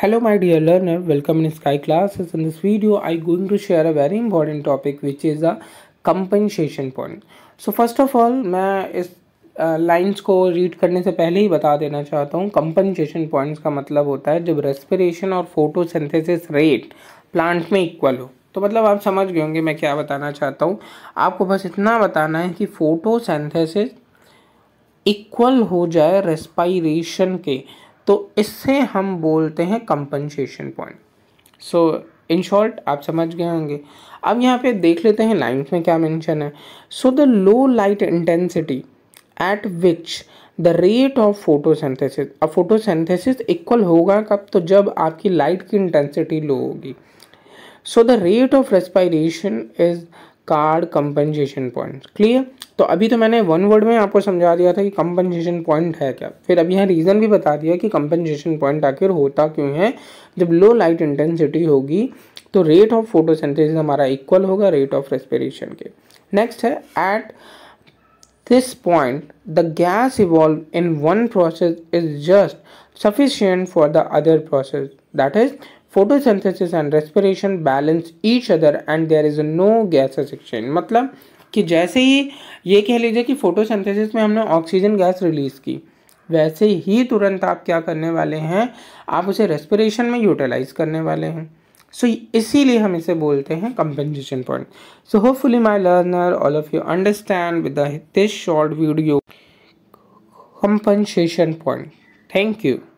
hello my dear learner welcome in sky classes in this video I going to share a very important topic which is a compensation point so first of all मैं इस lines को read करने से पहले ही बता देना चाहता हूँ कंपनसेशन पॉइंट्स का मतलब होता है जब रेस्पिरेशन और फोटोसिंथेसिस रेट प्लांट में इक्वल हो तो मतलब आप समझ गए होंगे मैं क्या बताना चाहता हूँ आपको बस इतना बताना है कि फोटोसिंथेसिस इक्वल हो जाए रेस्पायरेशन के तो इससे हम बोलते हैं compensation point so in short आप समझ गए होंगे अब यहाँ पे देख लेते हैं लाइन्स में क्या मेंशन है so the low light intensity at which the rate of photosynthesis अब फोटोसेंथेसिस इक्वल होगा कब तो जब आपकी लाइट की इंटेंसिटी लो होगी so the rate of respiration is called compensation point clear तो अभी तो मैंने वन वर्ड में आपको समझा दिया था कि कंपनसेशन पॉइंट है क्या फिर अभी यहाँ रीज़न भी बता दिया कि कंपनसेशन पॉइंट आखिर होता क्यों है जब लो लाइट इंटेंसिटी होगी तो रेट ऑफ फोटो हमारा इक्वल होगा रेट ऑफ रेस्पिरेशन के नेक्स्ट है at this point the gas evolve in one process is just sufficient for the other process that is photosynthesis and respiration balance each other and there is no gas exchange मतलब कि जैसे ही ये कह लीजिए कि photosynthesis में हमने oxygen gas release की वैसे ही तुरंत आप क्या करने वाले हैं आप उसे रेस्पिरेशन में यूटिलाइज करने वाले हैं सो so, इसीलिए हम इसे बोलते हैं compensation point so hopefully my learner all of you understand with this short video compensation point thank you